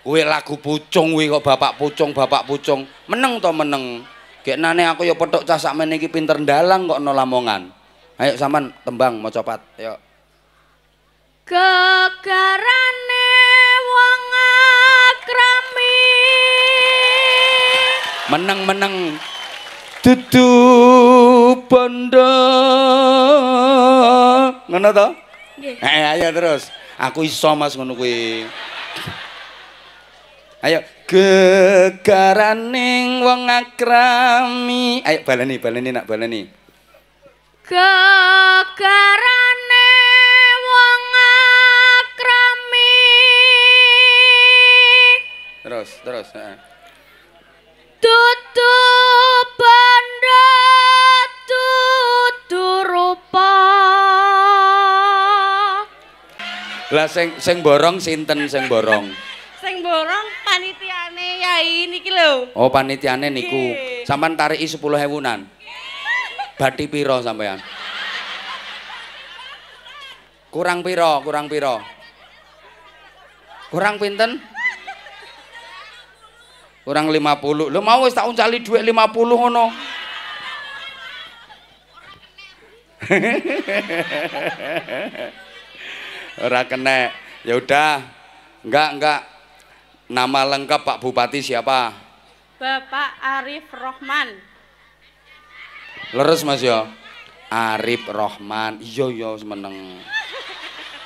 Kowe lagu pucung kowe kok bapak pucung, bapak pucung. Meneng to meneng. Gekane aku ya petuk cah sak meniki pinter dalang kok ana lamongan. Ayo sampean tembang maca pat, ayo. Kekarane wong akrami. Meneng meneng. Dudu bondo. Ngono to? Nggih. Eh, ayo terus. Aku iso Mas ngono kuwi. ayo gegaraning wong akrami ayo baleni baleni nak baleni gegarane wong akrami terus terus heeh tutu bandha tutu lah sing sing borong sinten sing borong sing borong panitiane ya niki lho. Oh, panitiane niku. Sampeyan tariki 10.000-an. Bathi pira sampeyan? Kurang pira? Kurang pira? Kurang pinten? Kurang 50. Lho mau wis tak uncali dhuwit 50 ngono. Ora kena. Ya udah, enggak enggak Nama lengkap Pak Bupati siapa? Bapak Arif Rohman. Leres Mas ya. Arif Rohman. Iya iya meneng.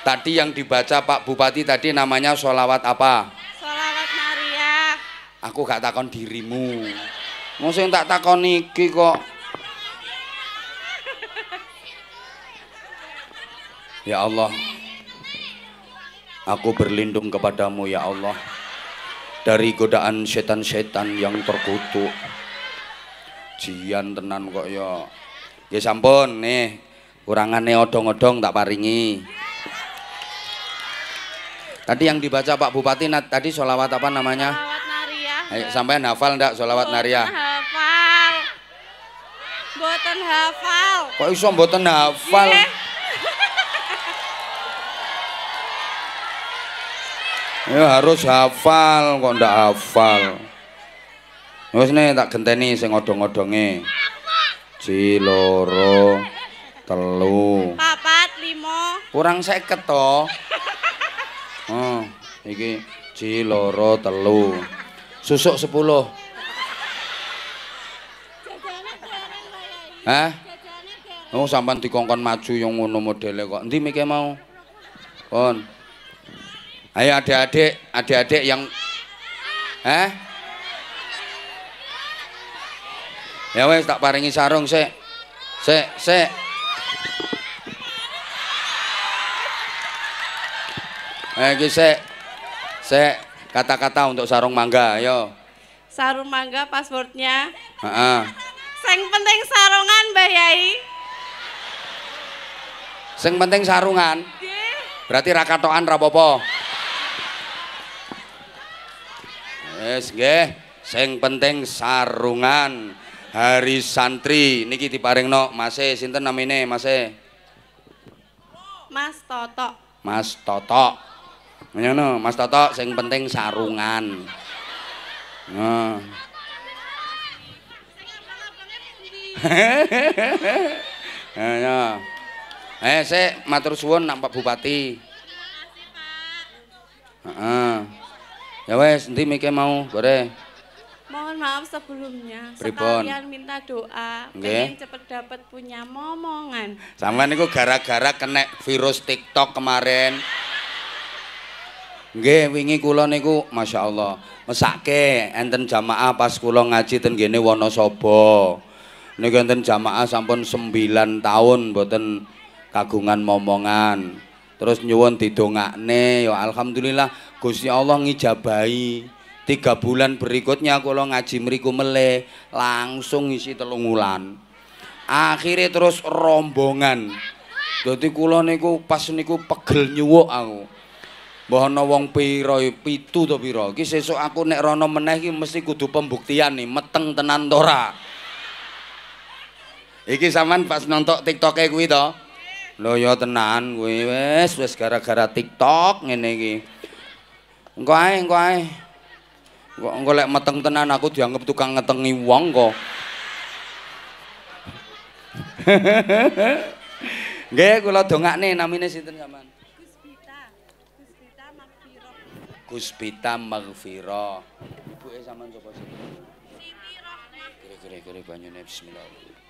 Tadi yang dibaca Pak Bupati tadi namanya sholawat apa? Sholawat Maria. Aku gak takon dirimu. Mau tak takon iki kok. Ya Allah, aku berlindung kepadamu ya Allah dari godaan setan-setan yang terkutuk. Jian tenan kok ya. Ya sampun nih, kurangane odong-odong tak paringi. Tadi yang dibaca Pak Bupati tadi sholawat apa namanya? Sholawat Naria. Eh, Sampai hafal ndak sholawat Naria? Hafal. Boten hafal. Kok iso boten hafal? Yeah. ya harus hafal kok ndak hafal wis nih tak genteni sing ngodong-ngodonge ciloro telu papat limo kurang seket toh. oh iki ciloro telu susuk sepuluh Hah? Oh, sampean dikongkon maju yang ngono modele kok. Endi mikir mau? Kon. Ayo adik-adik, adik-adik yang Eh? Ya wes tak paringi sarung sik. Sik, sik. Eh iki sik. Sik, kata-kata untuk sarung mangga, ayo. Sarung mangga passwordnya. Heeh. Sing penting sarungan, Mbah Yai. Sing penting sarungan. Berarti rakatoan rapopo. Yes, nggih sing penting sarungan hari santri niki diparingno mas e, sinten namine mase Mas Toto e? Mas Toto ngono Mas Toto sing penting sarungan nah Ya. Eh, saya matur suwun nampak bupati. Ya wes, nanti mikir mau, sore. Mohon maaf sebelumnya, sekalian minta doa, okay. pengen cepet dapat punya momongan. Sama niku gara-gara kena virus TikTok kemarin. Nggih, wingi kula niku Masya Allah, mesake enten jamaah pas kula ngaji ten gini Wonosobo. Niku enten jamaah sampun 9 tahun boten kagungan momongan. terus nyuwun didongakne ya alhamdulillah Gusti Allah ngijabahi tiga bulan berikutnya aku ngaji meriku mele langsung isi telung wulan akhirnya terus rombongan jadi kula niku pas niku pegel nyuwuk aku bahwa wong piro pitu to piro ki sesuk aku nek rono meneh ki mesti kudu pembuktian nih meteng tenan tora iki sampean pas nontok tiktoke kuwi to Lho ya tenan kowe wis wis gara-gara TikTok ngene iki. Engko ae engko ae. Kok golek meteng tenan aku dianggap tukang ngetengi wong kok. Nggih kula dongakne namine sinten sampean? Guspita. Guspita Magfira. Guspita Magfira. Ibuke sampean sapa sih? Siti Rohmah. Kere-kere kere banyune bismillahirrahmanirrahim.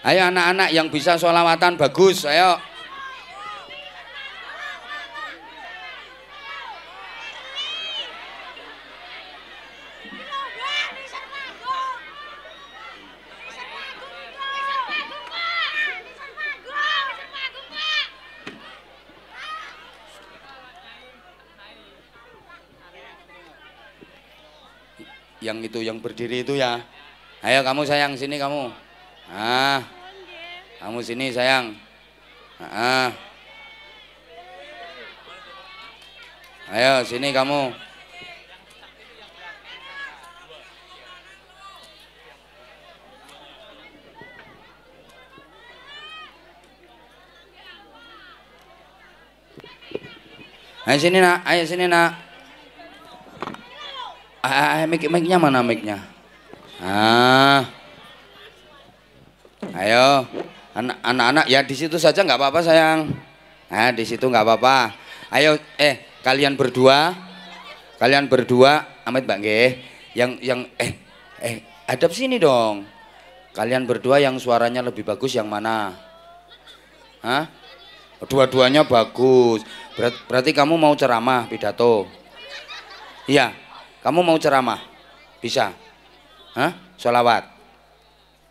Ayo anak-anak yang bisa sholawatan bagus, ayo. yang itu yang berdiri itu ya ayo kamu sayang sini kamu Ah, kamu sini sayang. Ah. Ayo sini kamu. Ayo sini nak, ayo sini nak. Ah, ah, ah mic mic-nya mana miknya Ah. Ayo, anak-anak ya di situ saja nggak apa-apa sayang. Nah, di situ nggak apa-apa. Ayo, eh kalian berdua, kalian berdua, Amit Bang yang yang eh eh hadap sini dong. Kalian berdua yang suaranya lebih bagus yang mana? Hah? Dua-duanya bagus. berarti kamu mau ceramah pidato. Iya, kamu mau ceramah? Bisa. Hah? Sholawat.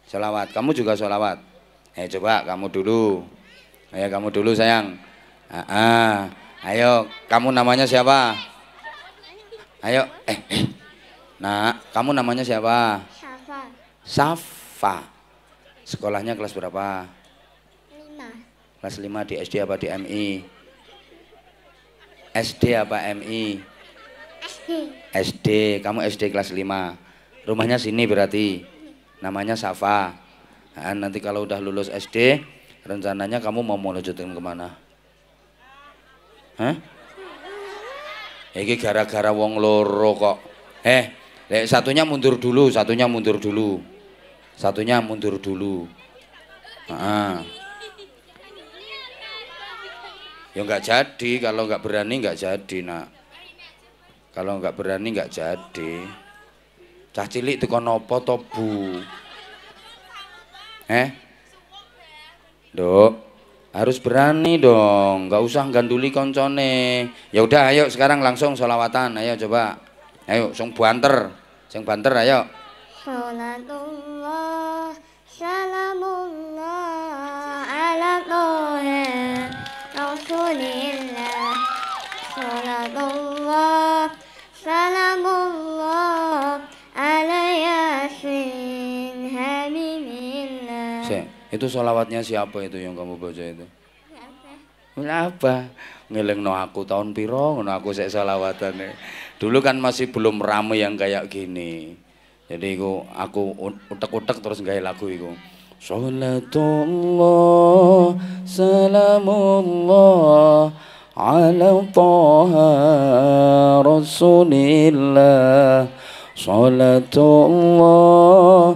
Sholawat, Kamu juga sholawat. Eh coba kamu dulu. Ayo eh, kamu dulu sayang. Ah, ah. Ayo kamu namanya siapa? Ayo. Eh, eh. Nah, kamu namanya siapa? Safa. Safa. Sekolahnya kelas berapa? Lima. Kelas lima di SD apa di MI? SD apa MI? SD. SD. Kamu SD kelas lima. Rumahnya sini berarti? namanya Safa. Nah, nanti kalau udah lulus SD, rencananya kamu mau mau melanjutkan kemana? Hah? Ini gara-gara wong loro kok. Eh, satunya mundur dulu, satunya mundur dulu. Satunya mundur dulu. Ah. Ya nggak jadi kalau nggak berani nggak jadi, Nak. Kalau nggak berani nggak jadi. Cah cilik teko nopo to, Bu? Eh? Dok, harus berani dong, nggak usah ganduli koncone. Ya udah ayo sekarang langsung sholawatan, ayo coba. Ayo sung banter, sing banter ayo. salamullah Itu solawatnya siapa itu yang kamu baca itu? apa? ngeleng, no aku tahun piro no aku saya selawatane. Dulu kan masih belum rame yang kayak gini. Jadi aku aku utek-utek terus gaya lagu itu. Sholatullah, salamullah ala taha rasulillah Sholatullah,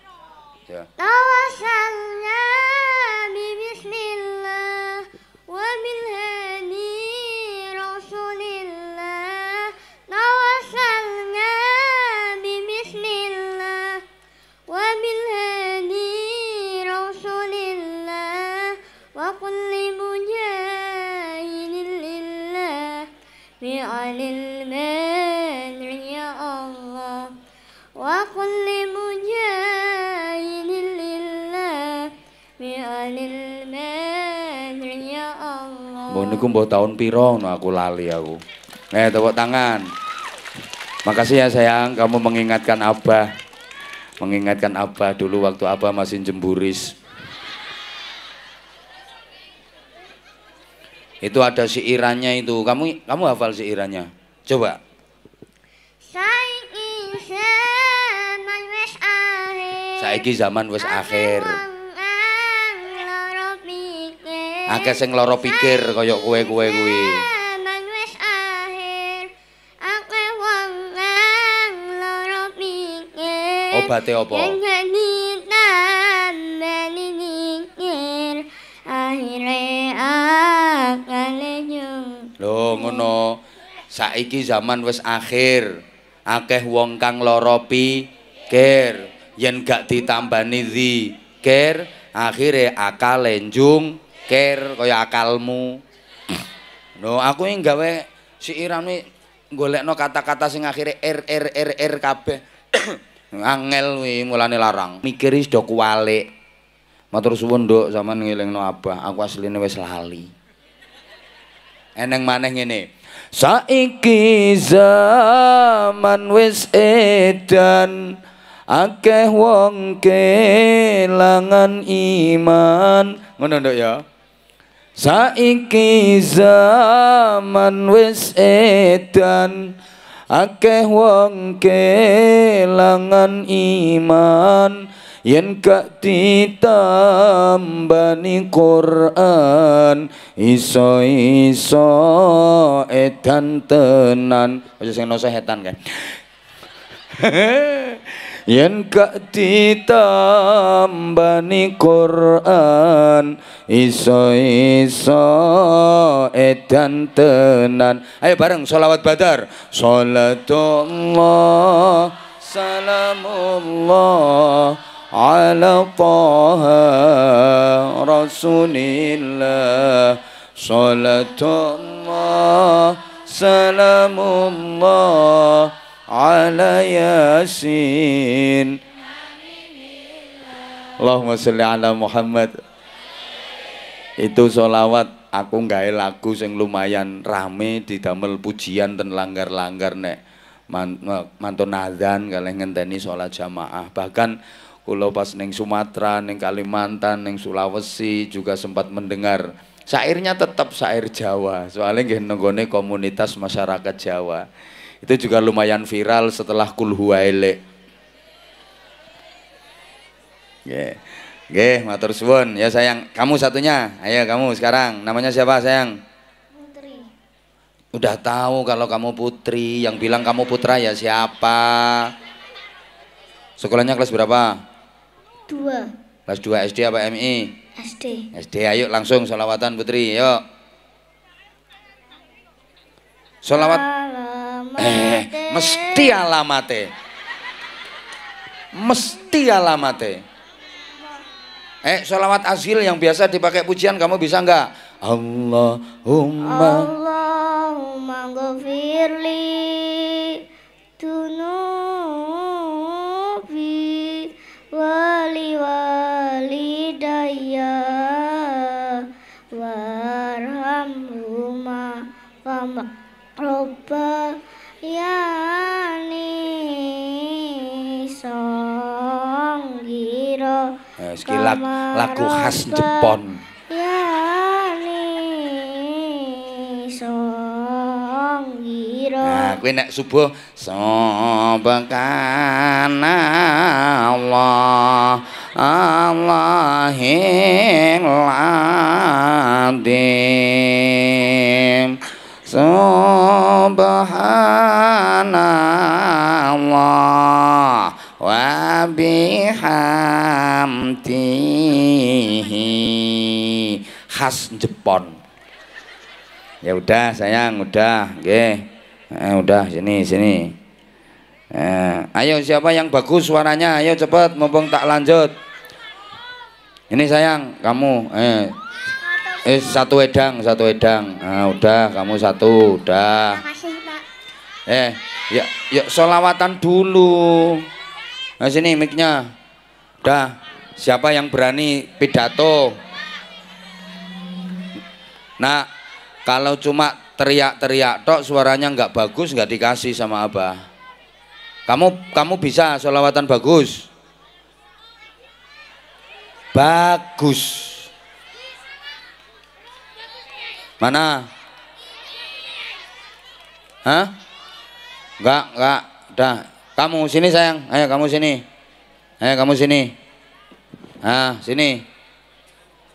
yeah. توسلنا ببسم الله ومن هدي رسول الله توسلنا ببسم الله ومن هدي رسول الله وكل مجاهد لله بأهل iku mbah tahun piro no nah, aku lali aku. Eh tepuk tangan. Makasih ya sayang kamu mengingatkan Abah. Mengingatkan Abah dulu waktu Abah masih jemburis. Itu ada siirannya itu. Kamu kamu hafal siirannya? Coba. Saiki zaman wis akhir. Saiki zaman wis akhir. akeh sing lara pikir kaya kowe-kowe kuwi. Obate apa? Lho ngono. Saiki zaman wis akhir. Akeh wong kang lara pikir yen gak ditambani zikir, akhire akal lenjung. mikir kaya akalmu. No, aku ini gawe si Iram ini golek no kata-kata sing akhirnya R er, R er, R er, R kabeh. Angel wi mulane larang. Mikir wis do kuwalik. Matur suwun, Nduk, ngiling no abah. Aku asline wis lali. Eneng maneh ini. Saiki zaman wis edan akeh wong kelangan iman. Ngono nduk ya. Saiki zaman wis edan Akeh wong kelangan iman Yen gak ditambani Quran iso iso edan tenan sing no sehetan kan yen gak ditambani Quran iso iso edan tenan ayo bareng sholawat badar sholatullah salamullah ala paha rasulillah sholatullah salamullah ala yasin Allahumma sholli ala Muhammad itu solawat aku nggak lagu sing lumayan rame didamel pujian dan langgar-langgar nek mantu mantun azan kalih ngenteni sholat jamaah bahkan kulo pas neng Sumatera neng Kalimantan neng Sulawesi juga sempat mendengar sairnya tetap sair Jawa soalnya gini komunitas masyarakat Jawa itu juga lumayan viral setelah kulhua elek. Yeah. Oke, okay, matur suwun. Ya sayang, kamu satunya. Ayo kamu sekarang. Namanya siapa sayang? Putri. Udah tahu kalau kamu putri. Yang bilang kamu putra ya siapa? Sekolahnya kelas berapa? Dua. Kelas dua SD apa MI? SD. SD, ayo langsung sholawatan putri, yuk. Sholawat. Halo. Eh, mesti alamate. Mesti alamate. Eh, sholawat azil yang biasa dipakai pujian kamu bisa enggak? Allahumma Allahumma gofirli tunubi wali wali daya kilat lagu khas Jepon Nah, kowe nek subuh sembekan Allah Allah Allahin ladim Allah wabihamdihi khas Jepon ya udah sayang udah oke eh, udah sini sini eh, ayo siapa yang bagus suaranya ayo cepet mumpung tak lanjut ini sayang kamu eh eh satu edang satu edang nah, udah kamu satu udah eh ya ya solawatan dulu Nah sini micnya. Dah. Siapa yang berani pidato? Nah, kalau cuma teriak-teriak tok suaranya nggak bagus nggak dikasih sama abah. Kamu kamu bisa solawatan bagus. Bagus. Mana? Hah? Enggak, enggak. Dah, kamu sini sayang, ayo kamu sini. Ayo kamu sini. Ah, sini.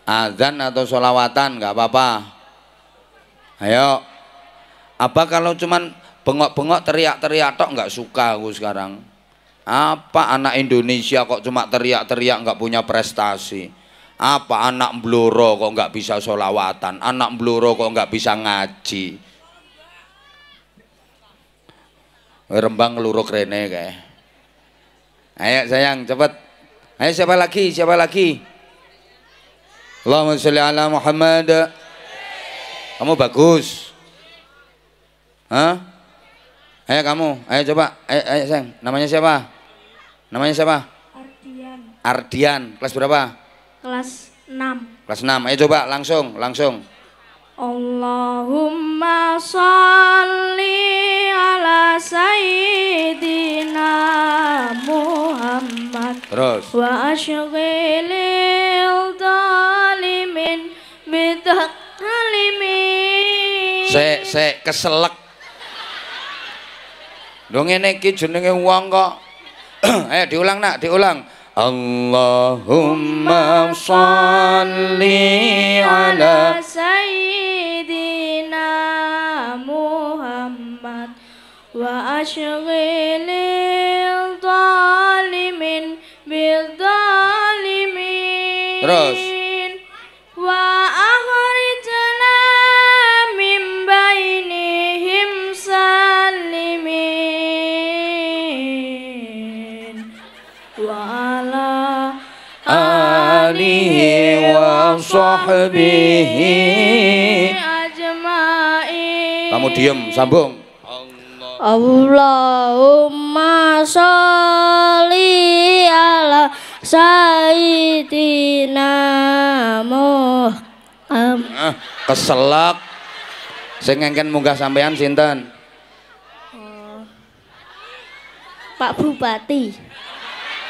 Azan atau solawatan nggak apa-apa. Ayo. Apa kalau cuman bengok-bengok teriak-teriak tok nggak suka aku sekarang. Apa anak Indonesia kok cuma teriak-teriak nggak punya prestasi? Apa anak bluro kok nggak bisa solawatan? Anak bluro kok nggak bisa ngaji? Rembang luruk rene kayak. Ayo sayang cepat. Ayo siapa lagi? Siapa lagi? Allahumma sholli ala Muhammad. Kamu bagus. Hah? Ayo kamu, ayo coba. Ayo, ayo sayang, namanya siapa? Namanya siapa? Ardian. Ardian, kelas berapa? Kelas 6. Kelas 6. Ayo coba langsung, langsung. Allahumma salli ala sayyidina Muhammad Terus. wa asyghilil dalimin bidhalimin Sek sek keselek Lho ngene iki jenenge wong kok Ayo diulang nak diulang Allahumma salli ala Sayyidina Muhammad wa ashghilil dhalimin bil dhalimin Terus. alihi wa sahbihi ajma'in kamu diem sambung Allahumma sholli ala sayyidina Muhammad. Keselak. Sing ngengken munggah sampean sinten? Oh. Pak Bupati.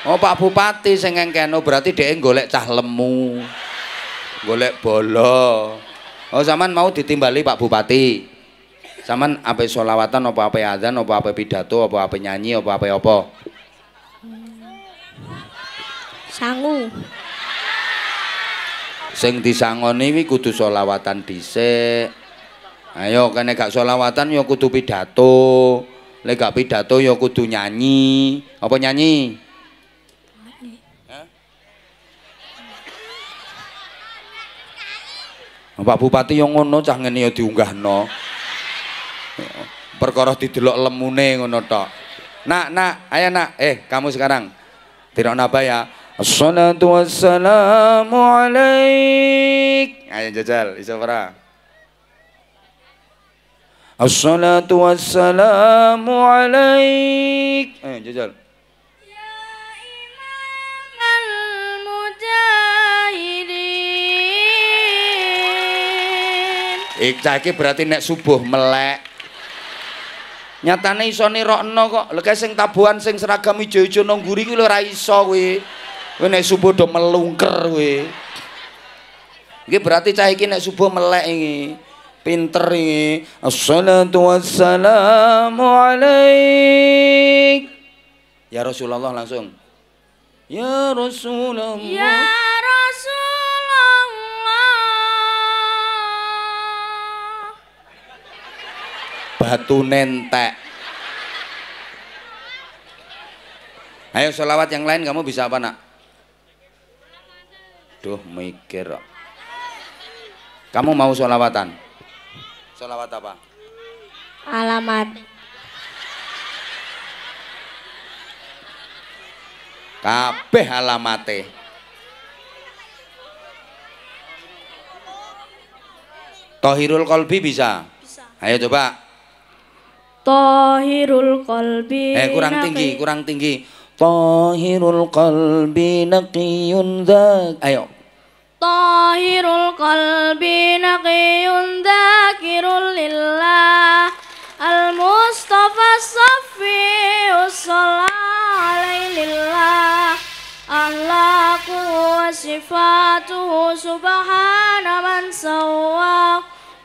Oh Pak Bupati sing ngengkeno berarti dhek golek cah lemu. Golek bola. Oh zaman mau ditimbali Pak Bupati. Zaman apa solawatan apa apa azan apa apa pidato apa apa nyanyi apa apa apa? Sangu. Sing disangoni kuwi kudu solawatan dhisik. Ayo kene gak solawatan ya kudu pidato. Lek gak pidato ya kudu nyanyi. Apa nyanyi? Pak Bupati yang ngono cah ngene ya diunggahno. Perkara didelok lemune ngono tok. Nak, nak, ayo nak. Eh, kamu sekarang. Tidak napa ya. Assalatu wassalamu alaik. Ayo jajal, iso ora? Assalatu wassalamu alaik. Ayo jajal. Ikta eh, iki berarti nek subuh melek. Nyatane iso nirokno kok. Lek sing tabuhan sing seragam ijo-ijo nang guri kuwi lho ora iso kuwi. Kuwi nek subuh do melungker kuwi. Iki berarti cah iki nek subuh melek iki. Pinter iki. Assalatu wassalamu alaik. Ya Rasulullah langsung. Ya Rasulullah. batu nentek ayo selawat yang lain kamu bisa apa nak duh mikir kamu mau selawatan selawat apa alamat kabeh alamate Tohirul Kolbi bisa? bisa. Ayo coba. Tohirul kolbi Eh kurang tinggi, kurang tinggi. Tohirul kolbi naqiyun dzak. Ayo. Tohirul kolbi naqiyun dzakirul lillah. Al Mustafa Safi alaihi lillah. Allah ku sifatuhu subhana man sawwah.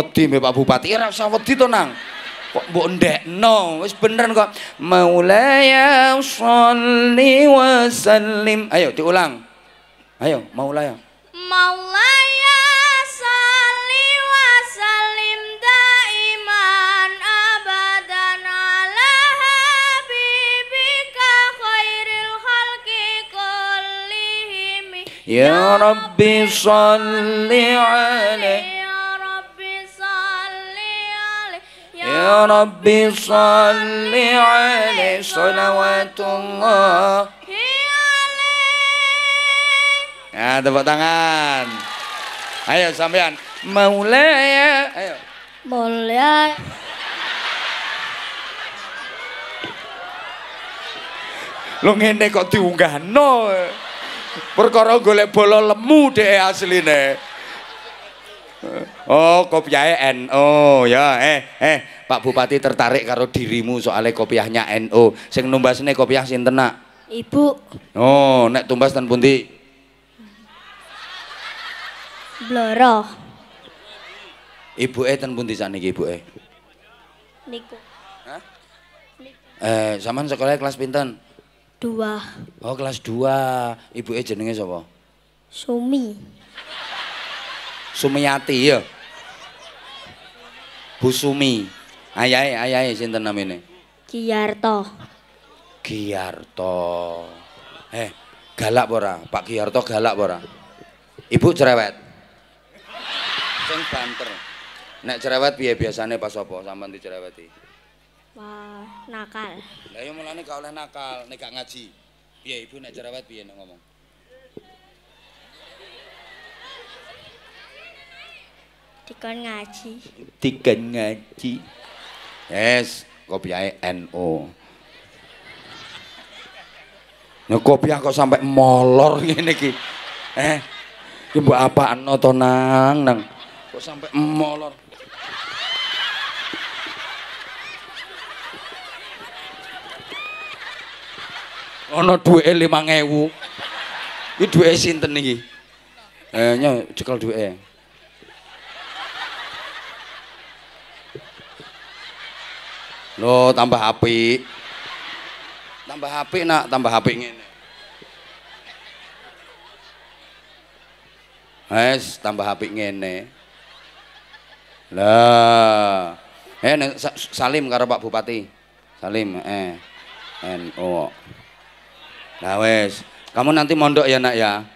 wedi mbek Pak Bupati. Ora usah wedi to, Nang. Kok mbok ndekno, wis bener kok. Maulaya sholli wa sallim. Ayo diulang. Ayo, Maulaya. Maulaya sholli wa sallim daiman abadan ala habibika khairil khalqi kullihim. Ya Rabbi sholli alaihi Ya رب صل عليه صلوات الله iya, ah, tepuk tangan. Ayo sampean. Maulaya. Ayo. Maulaya. Lu ngene kok diunggah? no Perkara golek bola lemu deh asline. Oh, kopiahnya NO ya. Eh, eh, Pak Bupati tertarik karo dirimu soalnya kopiahnya NO. Sing nih kopiah sing tenak. Ibu. Oh, nek tumbas dan pundi? Bloro. E dan pundi sana ibuke? Ibu eh. Niku. Eh, zaman sekolah kelas pinten? Dua. Oh, kelas dua. Ibu eh jenenge siapa? Sumi. Sumiyati ya. Bu Sumi. Ayai ayai sinten namine? Kiyarto. Kiyarto. Eh, galak ora? Pak Kiyarto galak ora? Ibu cerewet. Sing banter. Nek cerewet piye biasane pas sapa sampean dicereweti? Wah, nakal. Lah yo mulane gak nakal, nek gak ngaji. Piye ibu nek cerewet piye nek ngomong? Dikon ngaji. Dikon ngaji. Yes, kopi ae NO. Nek kopi kok sampai molor ngene iki. Eh. Ki mbok apakno to nang nang. Kok sampe molor. Ana dhuwite 5000. Ki dhuwite sinten iki? Eh, nyekel dhuwite. lo tambah api Tambah api nak, tambah api ini Wes, tambah api ngene. Lah. Eh salim karo Pak Bupati. Salim, eh. NU. Lah wes, kamu nanti mondok ya nak ya.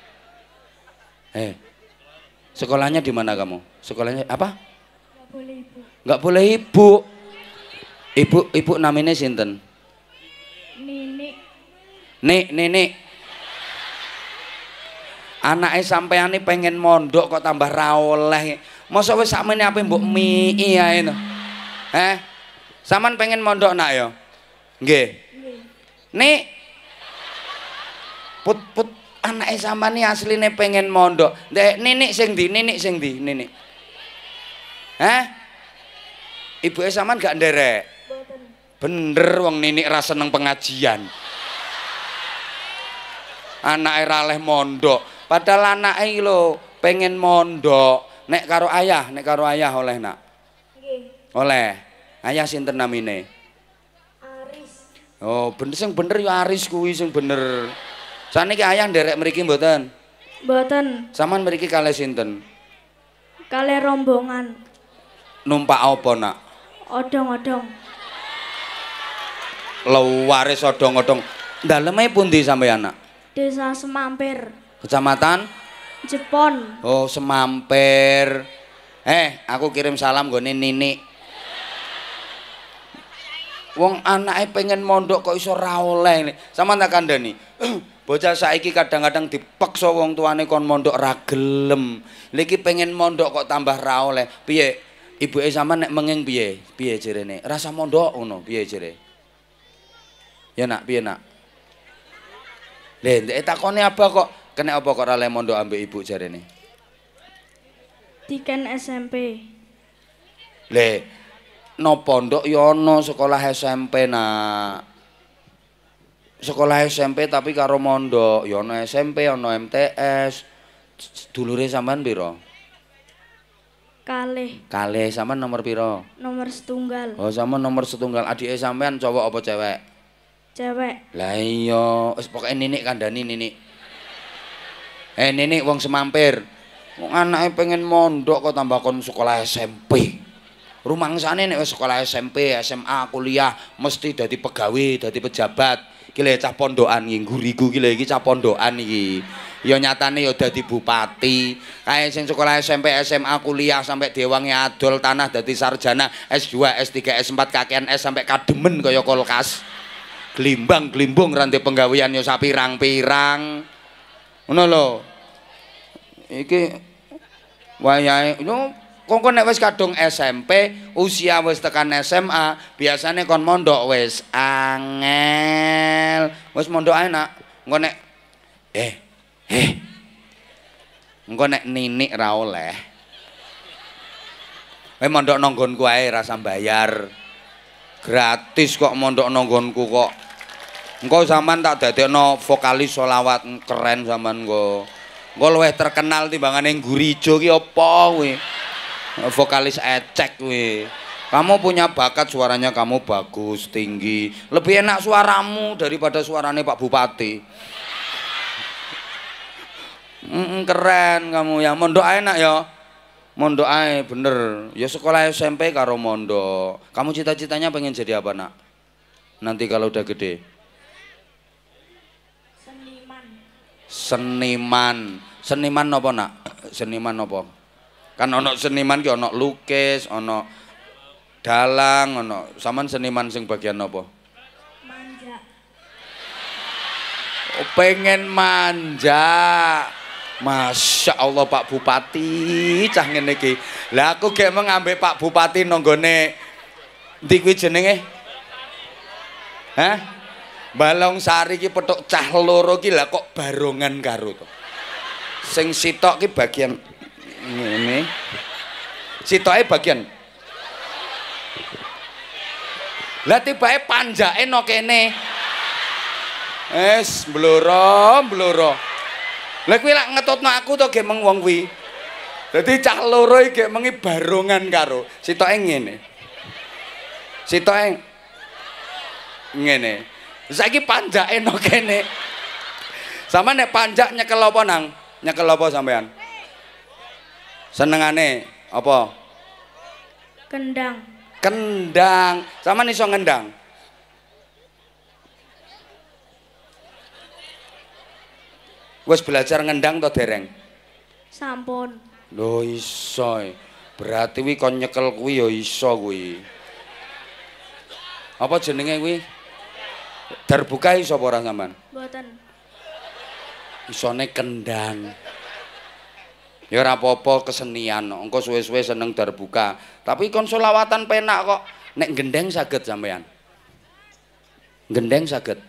Eh, sekolahnya di mana kamu? Sekolahnya apa? Enggak boleh ibu. Enggak boleh ibu. Ibu ibu namine sinten? Nini. Nek eh Anake ani pengen mondok kok tambah ra oleh. Mosok wis sakmene ape mbok hmm. mii ae to. Heh. Saman pengen mondok nak ya? Nggih. Nek put put anake sampeane asline pengen mondok. Nek nenek sing ndi? Nenek sing ndi? Eh. Hah? Ibuke sampean gak nderek bener wong ninik ra seneng pengajian anak era leh mondok padahal anak ini lo pengen mondok nek karo ayah nek karo ayah oleh nak oleh ayah sinten namine Aris oh bener sih bener ya Aris kuwi sih bener sana ke ayah derek meriki mboten mboten saman meriki kale sinten kalle rombongan numpak apa nak odong-odong Leware sodong-odong. Daleme pundi sampeyan, Nak? Desa Semampir. Kecamatan Jepon. Oh, Semampir. Eh, aku kirim salam gone Nini. Wong anake pengen mondok kok iso ra oleh. Saman tak kandhani. Bocah saiki kadang-kadang dipeksa wong tuane kon mondok ra gelem. Lha pengen mondok kok tambah ra oleh. Piye? Ibuke sampean nek menging piye? Piye jerene? Rasa mondok ngono, piye jerene? iya nak, piye nak? Lha ndek takone apa kok kena apa kok ora le mondok ambek ibu jarene? Diken SMP. Le no pondok ya ana sekolah SMP nak. Sekolah SMP tapi karo mondok, ya ana SMP, ana MTS. Dulure sampean pira? Kalih. Kalih sampean nomor pira? Nomor setunggal. Oh, sampean nomor setunggal. Adike sampean cowok apa cewek? Cewek. Lah iya, wis pokoknya nenek kandhani nenek. Eh nenek wong semampir. Wong anake pengen mondok kok tambah kon sekolah SMP. Rumangsane nek wis sekolah SMP, SMA, kuliah mesti dadi pegawai, dadi pejabat. Iki lho cah pondokan iki nguriku iki lho iki cah pondokan iki. Ya nyatane ya dadi bupati. Kae sing sekolah SMP, SMA, kuliah sampai dewange adol tanah dadi sarjana S2, S3, S4, KKN, S sampai kademen kaya kolkas. glimbang glimbung rantai penggawian yo sapi pirang ngono lho iki wayahe yo kon kon nek wis kadung SMP usia wis tekan SMA biasanya kon mondok wis angel wis mondok enak engko nek eh eh engko nek ninik ra oleh Eh mondok nonggon kuwi ae rasa bayar. gratis kok mondok nonggonku kok engkau zaman tak detik no vokalis solawat keren zaman gue gue luwe terkenal timbangan yang gurijo ki apa we vokalis ecek we kamu punya bakat suaranya kamu bagus tinggi lebih enak suaramu daripada suaranya pak bupati keren kamu ya mondok enak ya Mondo ae bener ya sekolah SMP karo mondok kamu cita-citanya pengen jadi apa nak nanti kalau udah gede seniman seniman seniman nopo nak seniman nopo kan ono seniman ki ono lukis ono dalang ono saman seniman sing bagian nopo manja oh, pengen manja Masya Allah Pak Bupati cah ngene iki. Lah aku gek mengambil Pak Bupati nonggone, ndi kuwi jenenge? Hah? Balong Sari ki petuk cah loro ki lah kok barongan karo to. Sing sitok ki bagian ngene. Sitoke bagian Lah tibake panjake no kene. Es bloro bloro. Lha kuwi lak ngetutno aku to gemeng wong kuwi. Dadi cah loro iki gemengi barongan karo sitoke ngene. Sitoke ngene. Saiki panjake no kene. Sama nek panjak nyekel apa nang? Nyekel apa sampean? Senengane apa? Kendang. Kendang. Sama iso ngendang? Wis belajar ngendang to dereng? Sampun. Lho iso. Berarti kuwi kon nyekel kuwi ya iso kuwi. Apa jenenge kuwi? Darbuka iso apa ora sampean? Mboten. Isone kendang. Ya ora apa-apa kesenian, engko suwe-suwe seneng darbuka. Tapi kon selawatan penak kok nek gendeng saged sampean. Gendeng saged.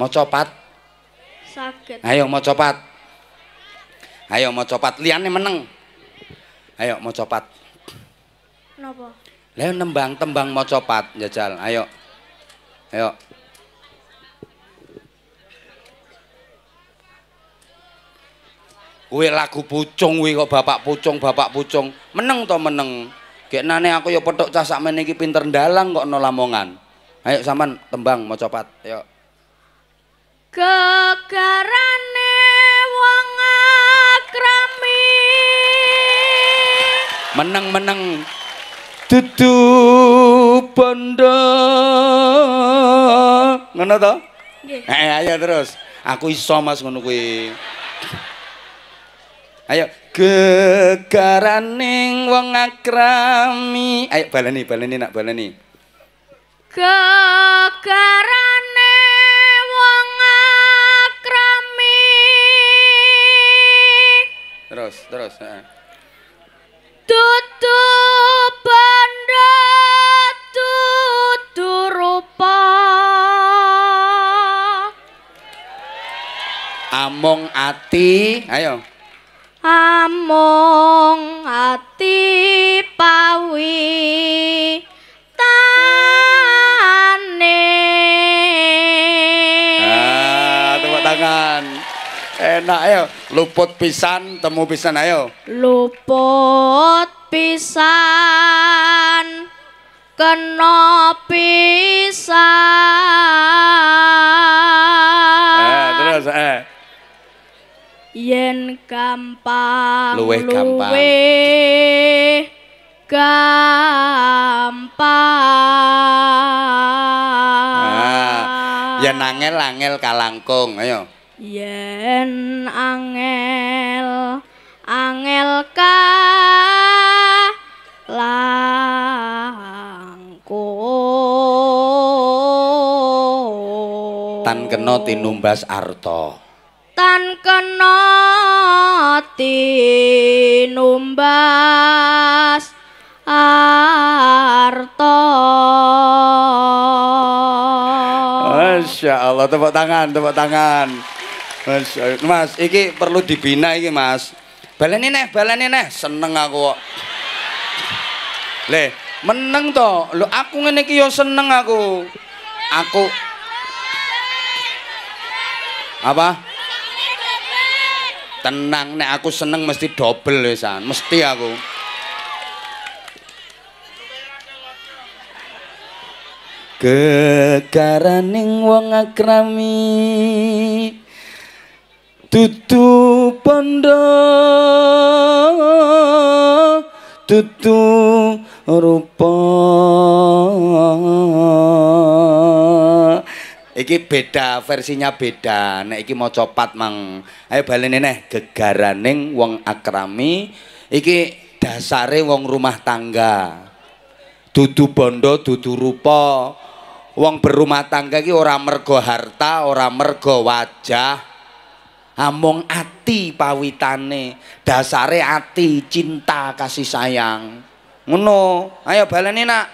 Maca Sakit. Ayo mau copat, Ayo mau copat liane meneng. Ayo mau copat. Napa? Lah nembang tembang mau copat jajal. Ayo. Ayo. Wih lagu pucung wih kok bapak pucung, bapak pucung. Meneng to meneng. nane aku ya petuk casak meniki pinter dalang kok nolamongan. Ayo saman tembang mau copat, Ayo. Gegarane wong akrami Meneng-meneng dudu bondo Ngono to? Nggih. ayo terus. Aku iso Mas ngono kuwi. Ayo gegarane wong akrami. Ayo baleni, baleni nak baleni. Gegarane Terus, terus. Uh. Tutup benda tutur Among ati, ayo. Among ati pawi tane. Ah, tepuk tangan. Enak, ayo. luput pisan temu pisan ayo luput pisan kena pisan eh, terus eh yen gampang luwe gampang ah, yen angel angel kalangkung ayo yen angel angel ka langko tan kena tinumbas arta tan kena tinumbas arta Masya Allah, tepuk tangan, tepuk tangan. Mas, eh, mas, iki perlu dibina iki, Mas. Baleni neh, baleni neh, seneng aku kok. Leh, meneng to. Lho, aku ngene iki yo seneng aku. Aku Apa? Tenang nek aku seneng mesti dobel wis mesti aku. Kekaraning wong akrami. Dudu panda dudu rupa Iki beda, versinya beda. Nek iki mau copat mang. Ayo balen ini gegaraning wong akrami. Iki dasare wong rumah tangga. Dudu bondo, dudu rupa. Wong berumah tangga iki ora mergo harta, ora mergo wajah. amung ati pawitane dasare ati cinta kasih sayang ngono ayo baleni nak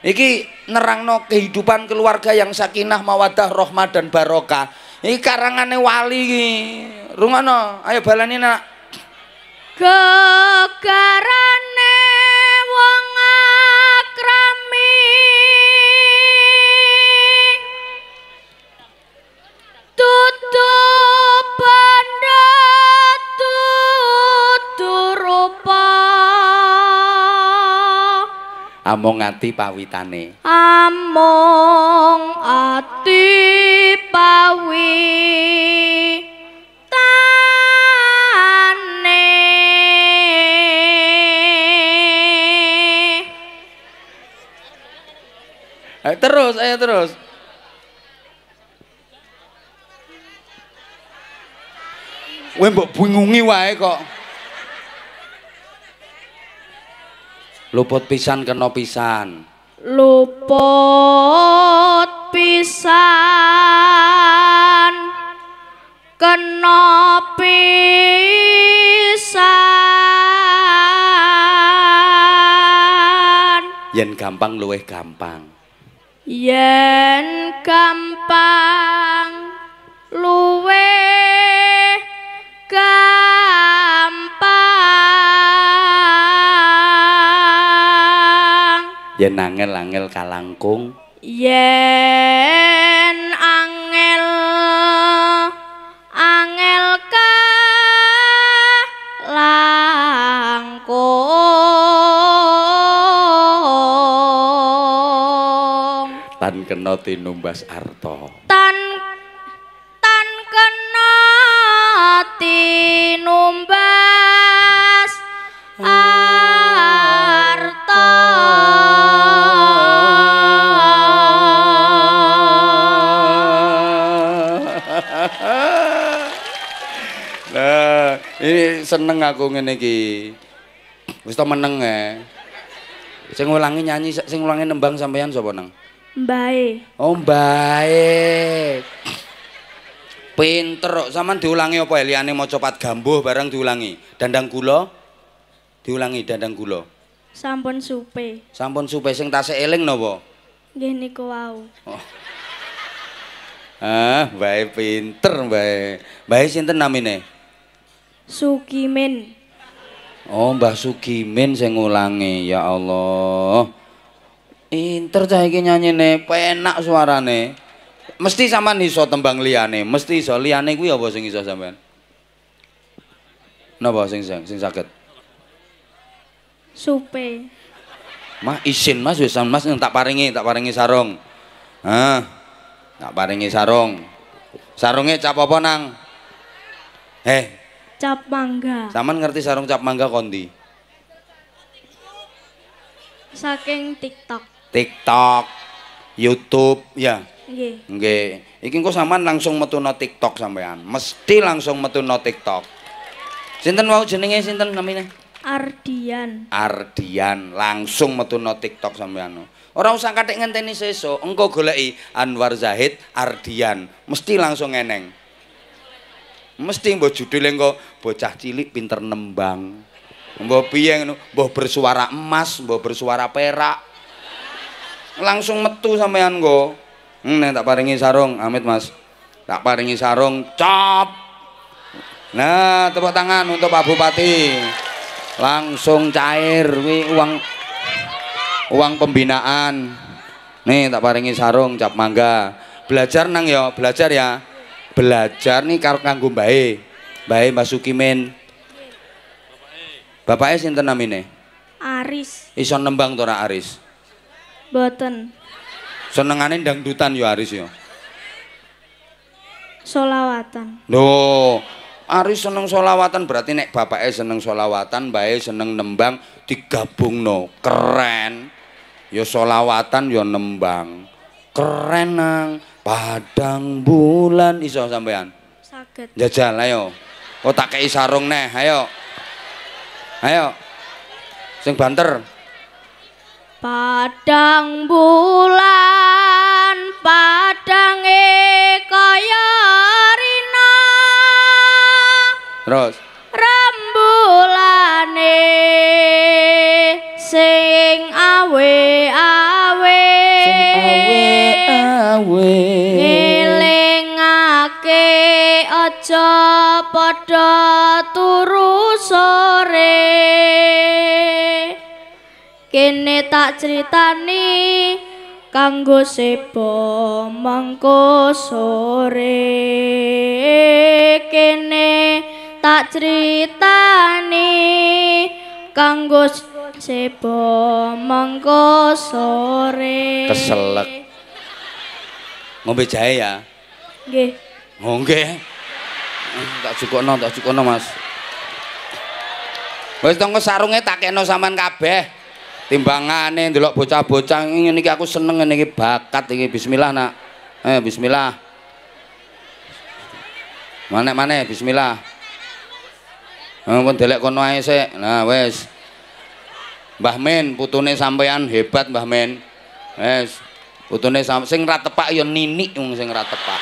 iki nerangno kehidupan keluarga yang sakinah mawadah rohmah dan barokah iki karangane wali iki rungono ayo baleni nak kekarane among ati pawitane among ati pawi Ayo eh, terus, ayo eh, terus. Wae mbok bingungi wae kok. Lupot pisan kena pisan. Luput pisan kena pisan. Yen gampang luweh gampang. Yen gampang yen angel-angel kalangkung yen angel angel ka langkung tan kena tinumbas arta seneng aku ngene iki. Wis to meneng e. Sing ulangi nyanyi sing ulangi nembang sampeyan sapa neng? Mbae. Oh, Mbae. Pinter kok, sampean diulangi apa liyane maca pat gambuh bareng diulangi. Dandang kula diulangi dandang kula. Sampun supe. Sampun supe sing tasih eling napa? Nggih niku wau. Oh. Ah, bae pinter bae. Bae sinten namine? Sukimin. Oh, Mbah Sukimin, sing ngulangi. Ya Allah. Inter cah iki nyanyine, penak suarane. Mesti sampean iso tembang liyane, mesti iso liyane kuwi apa sing iso sampean? Napa sing sing, sing sakit? Supe. Mah isin Mas wis Mas tak paringi, tak paringi sarung. Hah. Tak paringi sarung. Sarunge cap apa nang? Heh, cap mangga. Saman ngerti sarung cap mangga kondi? Saking TikTok. TikTok, YouTube, ya. Yeah. Nggih. Nggih. Iki engko sampean langsung metu no TikTok sampean. Mesti langsung metu no TikTok. Sinten wau jenenge sinten namine? Ardian. Ardian langsung metu no TikTok sampean. Ora usah katik ngenteni sesuk, engko goleki Anwar Zahid Ardian. Mesti langsung eneng. Mesti mbok yang engko bocah cilik pinter nembang. Mbok piye ngono, mbok bersuara emas, mbok bersuara perak. Langsung metu sampean engko. Hmm, neng tak paringi sarung, amit Mas. Tak paringi sarung, cop. Nah, tepuk tangan untuk Pak Bupati. Langsung cair wi uang uang pembinaan. Nih tak paringi sarung cap mangga. Belajar nang ya, belajar ya. Belajar nih karo kanggo mbae. Mbae Mbak Sukimen. Bapaknya sinten namine? Aris. Iso nembang to Aris? Boten. Senengane dangdutan yo ya, Aris yo. Ya? Solawatan. Loh, Aris seneng solawatan berarti nek bapaknya seneng solawatan, bae seneng nembang digabung no. Keren. Yo ya solawatan yo nembang. Keren nang. Padang bulan iso sampean. Saget. Jajal ayo. Kok oh, tak kei sarung neh, ayo. Ayo. Sing banter. Padang bulan padange kaya rina. Terus. padha turu sore kene tak critani kanggo sebo mengko sore kene tak critani kanggo sebo mengko sore keselek ngombe jahe ya nggih oh nggih tak cukono tak cukono mas wis tengko sarunge tak kena sampean kabeh timbangane ndelok bocah-bocah ngene iki aku seneng ngene iki bakat iki bismillah nak eh bismillah mana mana bismillah eh, pun delek kono ae sik nah wis Mbah Men putune sampean hebat Mbah Men wis putune sing ra tepak ya ninik sing ra tepak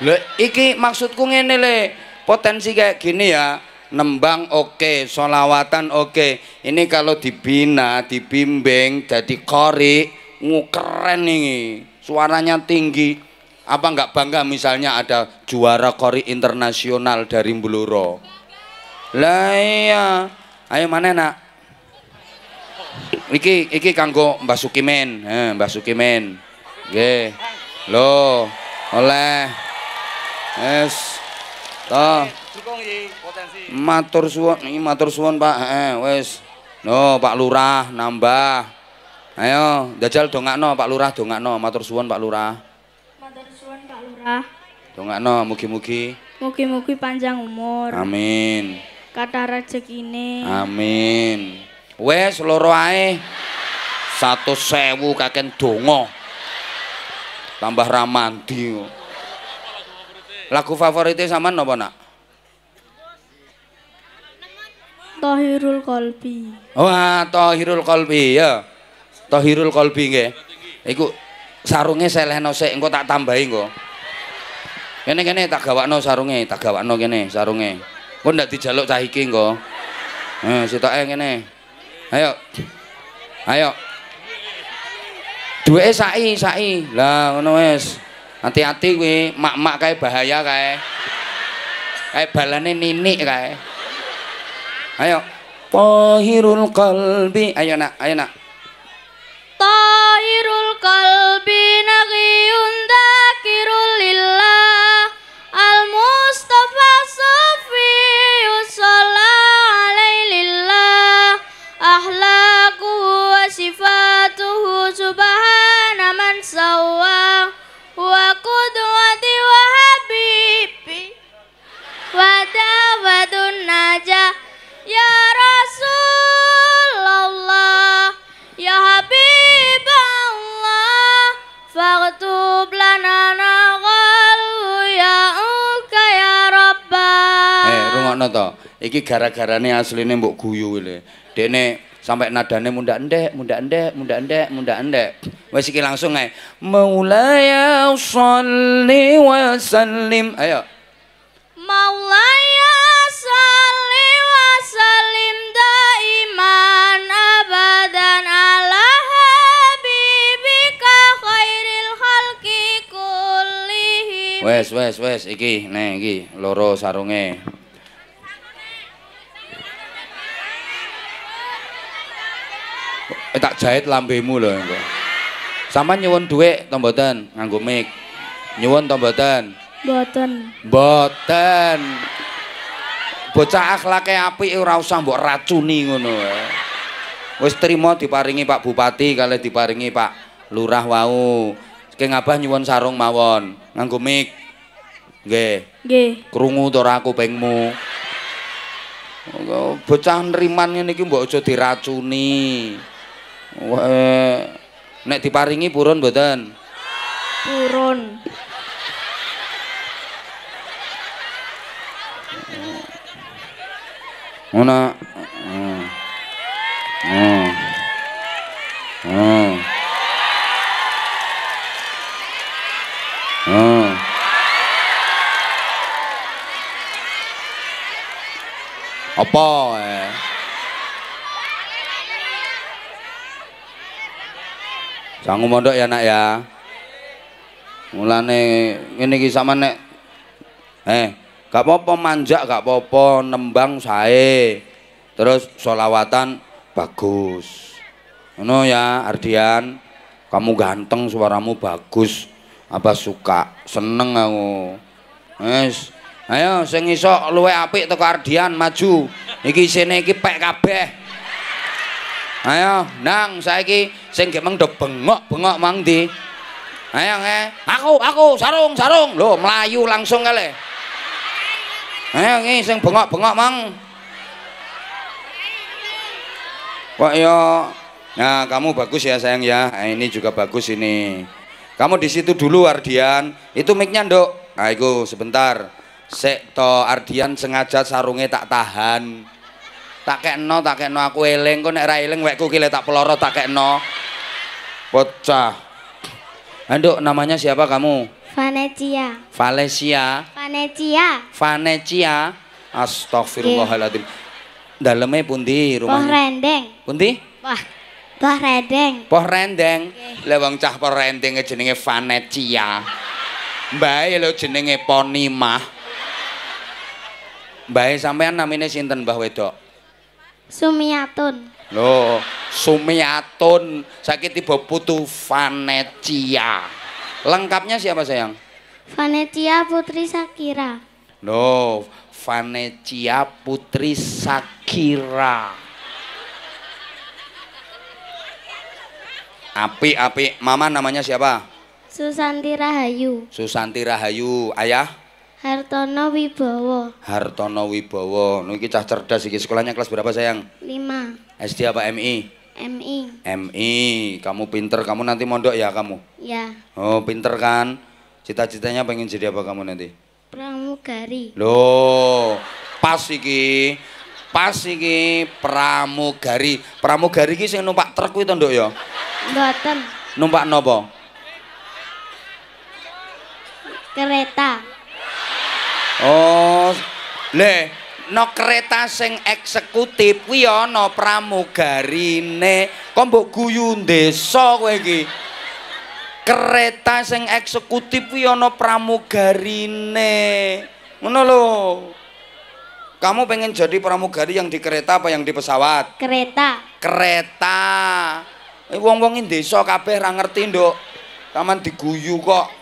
Le, iki maksudku ngene le. Potensi kayak gini ya, nembang oke, okay, solawatan oke. Okay. Ini kalau dibina, dibimbing, jadi kori, ngukeren nih, Suaranya tinggi. Apa nggak bangga misalnya ada juara kori internasional dari Buluro? Lah iya. Ayo mana nak? Iki iki kanggo Mbah Sukimen, eh, Mbah Sukimen. okay. Loh, oleh Yes. Ta. Dukung iki Matur suwun, matur suwun, Pak. Heeh, wis. No, Pak Lurah nambah. Ayo, jajal dongakno Pak Lurah dongakno. Matur suwun Pak Lurah. Matur suwun Pak Lurah. Dongakno mugi-mugi. Mugi-mugi panjang umur. Amin. Kata rezekine. Amin. Wes loro ae. Satu sewu kaken dongo. Tambah ramandi. Lagu favoritnya sama napa nak? Tohirul Kolbi. Wah, Tohirul Kolbi ya. Tohirul Kolbi nggih. Iku saya selehno sik engko tak tambahin engko. Kene kene tak no sarungnya, tak no kene sarungnya. Engko ndak dijaluk cah iki engko. Eh, kene. Ayo. Ayo. Dua sai, sai. Lah ngono es. Hati-hati gue mak-mak kayak bahaya kayak Kae balane nini kae. Ayo. Tahirul kalbi Ayo nak, ayo nak. Tahirul kalbi naqiyun dzakirul lillah. Al Mustafa Sufi usolah alailillah. wa sifatuhu subhana man sawah وقدوتي وحبيبي ودعوة النجاة najah, ya Rasulullah, ya حبيب الله فاكتب لنا Eh, gara mbok guyu Dene sampai nadanya muda endek, Wes iki langsung ae. Maulaya sholli wa sallim. Ayo. Maulaya sholli wa sallim daiman abadan ala habibika khairil khalqi kullihi. Wes wes wes iki nih iki loro sarunge. Eh, tak jahit lambemu loh. Enggak. Sampai nyewon duit atau mboten? Nganggu mic. Nyewon atau mboten? Mboten. Mboten. Bocah akhlaknya api, ora usah mbok racuni ngono. Eh. Wis trimo diparingi Pak Bupati kali diparingi Pak Lurah wau. Sing ngabah nyuwun sarung mawon, nganggo mic. Nggih. Nggih. Krungu to ora kupingmu. Bocah nriman ngene iki mbok aja diracuni. Wah, Nek diparingi purun mboten? Purun. Ngono. Hmm. Hmm. Hmm. Hmm. Apa? Eh? Sangu mondok ya nak ya. Mulane ini iki sama nek eh gak apa-apa manjak gak apa-apa nembang sae. Terus solawatan bagus. Ngono ya Ardian, kamu ganteng suaramu bagus. Apa suka? Seneng aku. Wis. Ayo sing iso luwe apik teko Ardian maju. Iki sene iki pek kabeh. Ayo, nang saiki sing mang do bengok-bengok mang di Ayo nge. Aku, aku, sarung, sarung. lo melayu langsung kali. Ayo nge sing bengok-bengok mang. Kok yo Nah, kamu bagus ya sayang ya. Eh, ini juga bagus ini. Kamu di situ dulu Ardian. Itu miknya dok aku nah, sebentar. Sekto Ardian sengaja sarungnya tak tahan tak kekno tak kekno aku eling kok nek ra eling wekku kile tak peloro tak kekno bocah anduk namanya siapa kamu Vanecia Valencia Vanecia Vanecia Astagfirullahaladzim dalamnya pundi rumah Poh rendeng pundi Wah Poh rendeng Poh rendeng okay. lewang cah poh rendeng e jenenge Vanecia Mbak lo jenenge Ponimah Mbak sampean namanya sinten Mbah Wedok Sumiatun. Loh, Sumiatun sakit tiba putu Vanetia. Lengkapnya siapa sayang? Vanetia Putri Sakira. Loh, Vanetia Putri Sakira. Api, api. Mama namanya siapa? Susanti Rahayu. Susanti Rahayu. Ayah? Hartono Wibowo. Hartono Wibowo. Niki cah cerdas iki. Sekolahnya kelas berapa, sayang? 5. SD apa MI? MI. MI. Kamu pinter, kamu nanti mondok ya kamu? Ya. Oh, pinter kan? Cita-citanya pengen jadi apa kamu nanti? Pramugari. Loh, pas iki. Pas iki pramugari. Pramugari iki sing numpak truk kuwi to, Nduk ya? Mboten. Numpak nopo? Kereta. Oh, le, no kereta sing eksekutif kuwi ana no pramugarine. Kok mbok guyu desa kowe iki? Kereta sing eksekutif kuwi ana pramugari, ne. Ngono lho. Kamu pengen jadi pramugari yang di kereta apa yang di pesawat? Kereta. Kereta. Eh, wong-wongin desa kabeh ra ngerti, Nduk. Taman diguyu kok.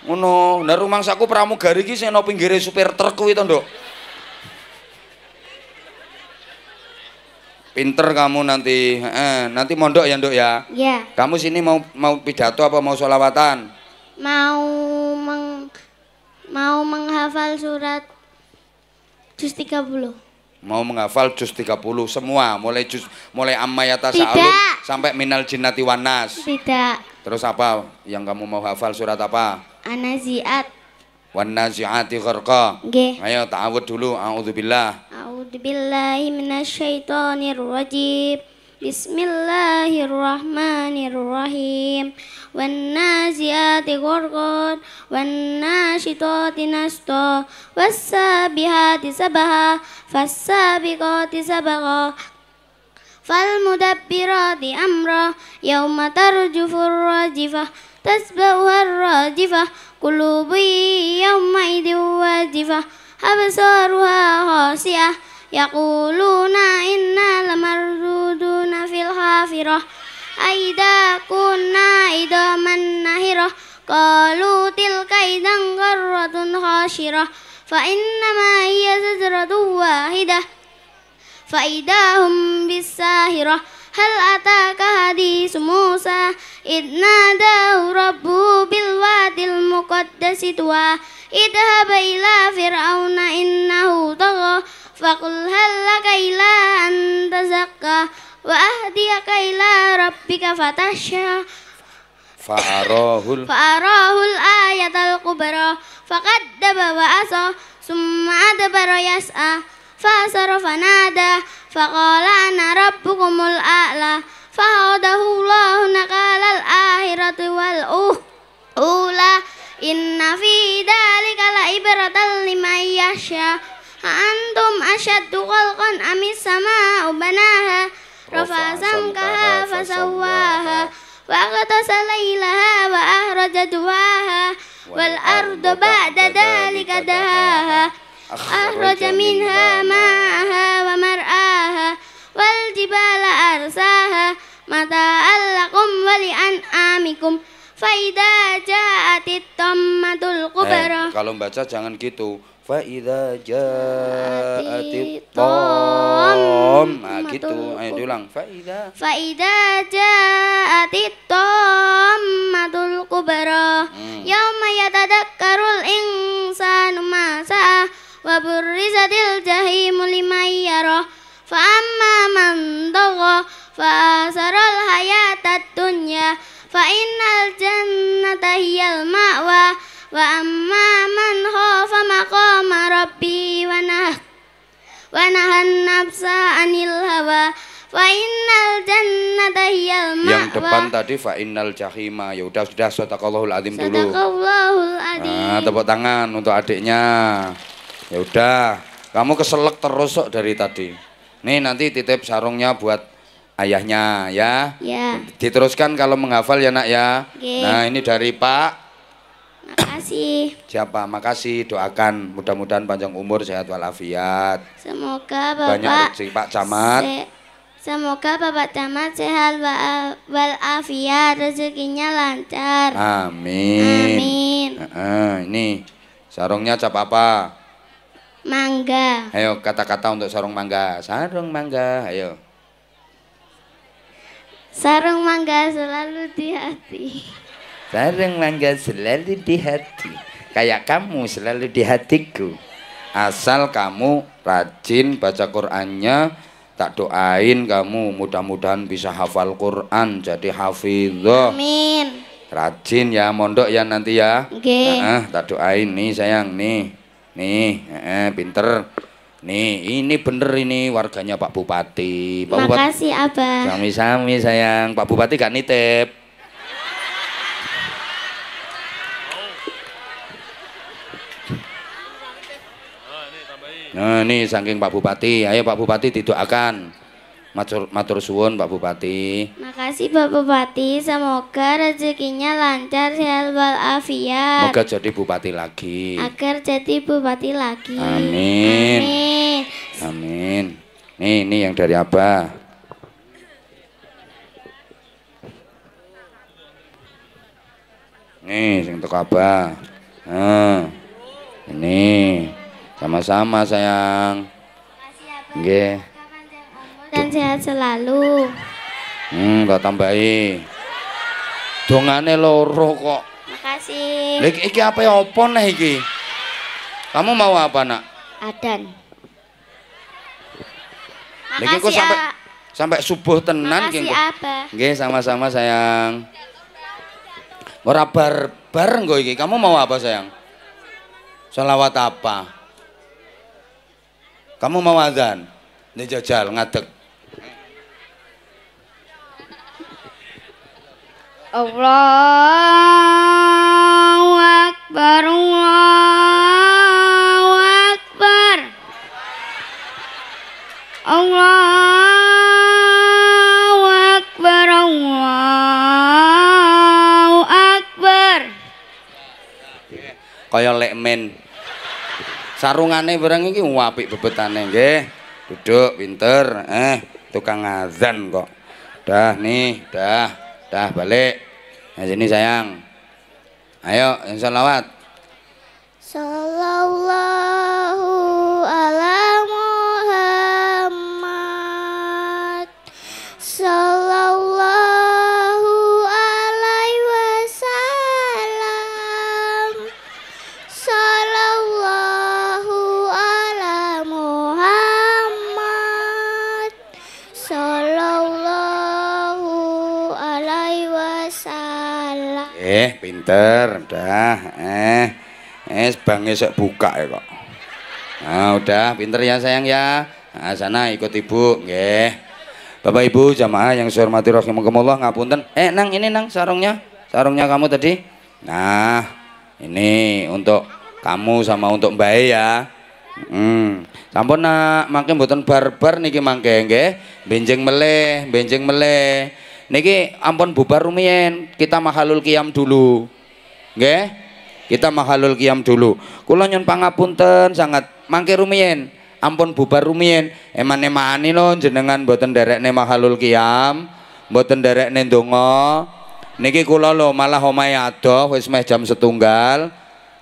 Ngono, nah rumangsaku pramugari iki sing ana pinggire supir truk kuwi to, Pinter kamu nanti. Eh, nanti mondok ya, Nduk ya? Iya. Kamu sini mau mau pidato apa mau sholawatan? Mau meng mau menghafal surat juz 30. Mau menghafal juz 30 semua, mulai juz mulai ammayata sa'alun sampai minal jinnati wanas. Tidak. Terus apa yang kamu mau hafal surat apa? Anaziat. Wan naziati gharqa. Nggih. Ayo ta'awud dulu. A'udzubillah. A'udzubillahi minasyaitonir rajim. Bismillahirrahmanirrahim. Wan naziati ghurqan, wan nashitati nashta, was sabihati sabaha, fas sabiqati sabagha, فالمدبرات أمرا يوم ترجف الراجفة تسبوها الرادفة قلوب يومئذ واجفة أبصارها خاسئة يقولون إنا لمردودون في الحافرة أئذا كنا عظاما نهرة قالوا تلك إذا غرة خاشرة فإنما هي زجرة واحدة فإذا هم بالساهرة hal ataka hadis Musa idna nadahu rabbu bil wadil muqaddasi tuwa idhab ila fir'auna innahu tagha faqul hal laka ila an tazakka wa ahdiyaka ila rabbika fatashya fa'arahul fa'arahul ayatal kubra faqaddaba wa asa summa adbara yas'a fa'asara fanada faqala ana rabbukumul a'la fahadahu Allahu nakalal akhirati wal ula inna fi dhalika la ibratan liman yasha antum ashaddu khalqan amis samaa'u banaha rafa'a samkaha fasawwaha wa aghtasa laylaha wa ahraja duwaha wal ardu ba'da dhalika dahaha أخرج منها ماءها ومرأة jibala arsaha mata'al lakum wa amikum Faida ja'atit tammatul kubra. Eh, kalau baca jangan gitu. Faida ja'atit tom. Nah, gitu. Ayo diulang. Faida. Faida ja'atit tammatul kubra. Hmm. Yauma yatadakkarul insanu ma sa'a wa burrizatil jahimu liman فأما من طغى فآثر الحياة الدنيا فإن الجنة هي المأوى وأما من خاف مقام ربه ونهى ونهى النفس عن الهوى Fa'innal jannata hiyal ma'wa. Yang depan tadi fainal jahima. Ya udah sudah sadaqallahul azim dulu. Sadaqallahul azim. Nah, tepuk tangan untuk adiknya. Ya udah, kamu keselak terus dari tadi. Nih nanti titip sarungnya buat ayahnya ya. Ya. Diteruskan kalau menghafal ya nak ya. Okay. Nah ini dari Pak. Makasih. Siapa? Makasih. Doakan mudah-mudahan panjang umur sehat walafiat. Semoga Bapak banyak rezeki Pak Camat. Se Semoga Bapak Camat sehat walafiat, rezekinya lancar. Amin. Amin. Nah, ini sarungnya cap apa? Mangga. Ayo kata-kata untuk sarung mangga. Sarung mangga, ayo. Sarung mangga selalu di hati. Sarung mangga selalu di hati. Kayak kamu selalu di hatiku. Asal kamu rajin baca Qur'annya, tak doain kamu mudah-mudahan bisa hafal Quran jadi hafizah amin rajin ya mondok ya nanti ya Oke. Okay. Nah, tak doain nih sayang nih Nih, eh, pinter. Nih, ini bener ini warganya Pak Bupati. Pak Makasih, Bupati. Abah. Sami-sami sayang. Pak Bupati gak nitip. Nah, ini saking Pak Bupati. Ayo Pak Bupati didoakan. Matur, matur suwun Pak Bupati. Makasih Pak Bupati, semoga rezekinya lancar sehat walafiat. Semoga jadi bupati lagi. Agar jadi bupati lagi. Amin. Amin. Amin. Nih, ini yang dari apa? Nih, sing teko Abah. Nah, ini sama-sama sayang. Ya, Nggih dan sehat selalu. Hmm, enggak tambahi. Dongane loro kok. Makasih. Lek iki apa ya apa nih iki? Kamu mau apa, Nak? Adan. Lek iki sampai A... sampai subuh tenan iki. Makasih, Abah. Nggih, sama-sama sayang. Ora barbar nggo iki. Kamu mau apa, sayang? Salawat apa? Kamu mau azan? Ini jajal ngadeg. Allahu Akbar Allahu Akbar Allahu Akbar Allahu Akbar kaya lek men sarungane bareng iki apik bebetane nggih duduk pinter eh tukang azan kok dah nih dah dah balik nah sini sayang ayo yang salawat Eh, pinter, udah. Eh, eh, bang esok buka ya kok. Nah, udah, pinter ya sayang ya. Nah, sana ikut ibu, nggih. Bapak Ibu jamaah yang saya hormati rahimakumullah ngapunten. Eh, nang ini nang sarungnya. Sarungnya kamu tadi. Nah, ini untuk kamu sama untuk Mbak e ya. Hmm. Sampun nak makin buatan barbar niki mangke nggih. Benjing meleh, benjeng meleh niki ampun bubar rumien, kita mahalul kiam dulu nggih kita mahalul kiam dulu kula nyun pangapunten sangat mangke rumien, ampun bubar rumien eman-emani lo, jenengan mboten derekne mahalul kiam mboten derekne ndonga niki kula lo malah omahe adoh wis meh jam setunggal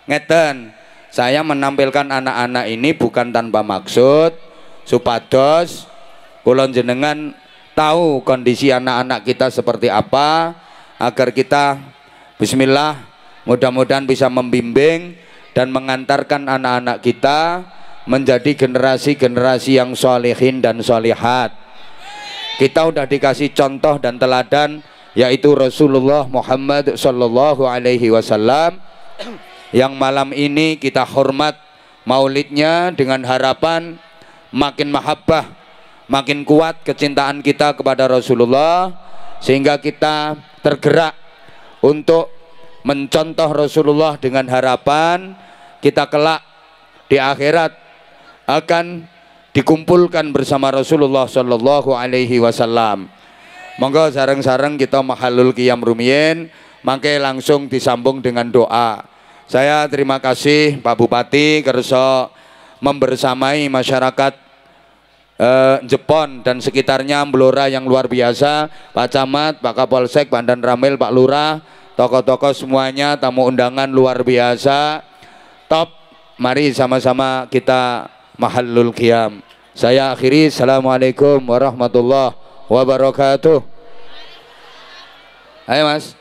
ngeten saya menampilkan anak-anak ini bukan tanpa maksud supados kulon jenengan tahu kondisi anak-anak kita seperti apa agar kita bismillah mudah-mudahan bisa membimbing dan mengantarkan anak-anak kita menjadi generasi-generasi yang solehin dan solehat kita sudah dikasih contoh dan teladan yaitu Rasulullah Muhammad Sallallahu Alaihi Wasallam yang malam ini kita hormat maulidnya dengan harapan makin mahabbah makin kuat kecintaan kita kepada Rasulullah sehingga kita tergerak untuk mencontoh Rasulullah dengan harapan kita kelak di akhirat akan dikumpulkan bersama Rasulullah Shallallahu Alaihi Wasallam. Monggo sarang-sarang kita mahalul kiam rumien, mangke langsung disambung dengan doa. Saya terima kasih Pak Bupati kerso membersamai masyarakat eh, Jepon dan sekitarnya Blora yang luar biasa Pak Camat, Pak Kapolsek, Bandan Ramil, Pak Lurah tokoh-tokoh semuanya tamu undangan luar biasa top mari sama-sama kita mahallul qiyam saya akhiri Assalamualaikum warahmatullahi wabarakatuh ayo mas